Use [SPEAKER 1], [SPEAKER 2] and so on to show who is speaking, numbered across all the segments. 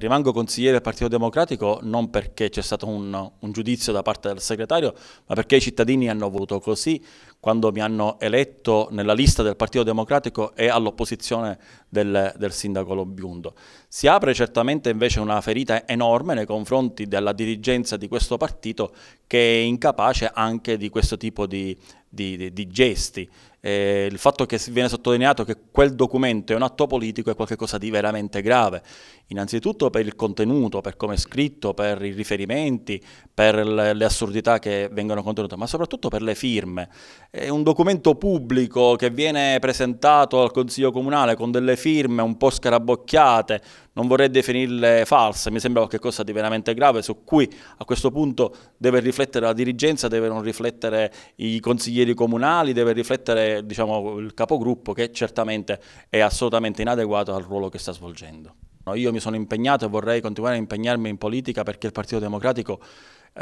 [SPEAKER 1] Rimango consigliere del Partito Democratico non perché c'è stato un, un, giudizio da parte del segretario, ma perché i cittadini hanno voluto così quando mi hanno eletto nella lista del Partito Democratico e all'opposizione del, del, sindaco Lobbiundo. Si apre certamente invece una ferita enorme nei confronti della dirigenza di questo partito che è incapace anche di questo tipo di di, di, di gesti. Eh, il fatto che viene sottolineato che quel documento è un atto politico è qualcosa di veramente grave, innanzitutto per il contenuto, per come è scritto, per i riferimenti, per le, le assurdità che vengono contenute, ma soprattutto per le firme. È un documento pubblico che viene presentato al Consiglio Comunale con delle firme un po' scarabocchiate, non vorrei definirle false, mi sembra qualcosa di veramente grave su cui a questo punto deve riflettere la dirigenza, devono riflettere i consiglieri consiglieri comunali, deve riflettere diciamo, il capogruppo che certamente è assolutamente inadeguato al ruolo che sta svolgendo. No, io mi sono impegnato e vorrei continuare a impegnarmi in politica perché il Partito Democratico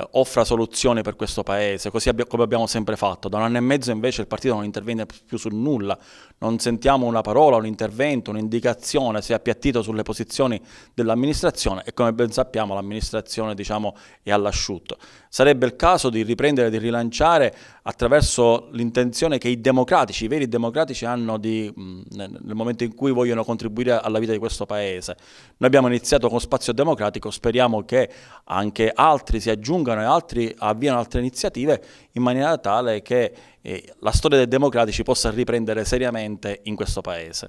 [SPEAKER 1] eh, offra soluzioni per questo Paese, così abbi come abbiamo sempre fatto. Da un anno e mezzo invece il partito non interviene più su nulla, non sentiamo una parola, un intervento, un'indicazione, si è appiattito sulle posizioni dell'amministrazione e come ben sappiamo l'amministrazione diciamo, è all'asciutto. Sarebbe il caso di riprendere, di rilanciare attraverso l'intenzione che i democratici, i veri democratici hanno di, nel momento in cui vogliono contribuire alla vita di questo Paese. Noi abbiamo iniziato con Spazio Democratico, speriamo che anche altri si aggiungano spingano e altri avviano altre iniziative in maniera tale che eh, la storia dei democratici possa riprendere seriamente in questo Paese.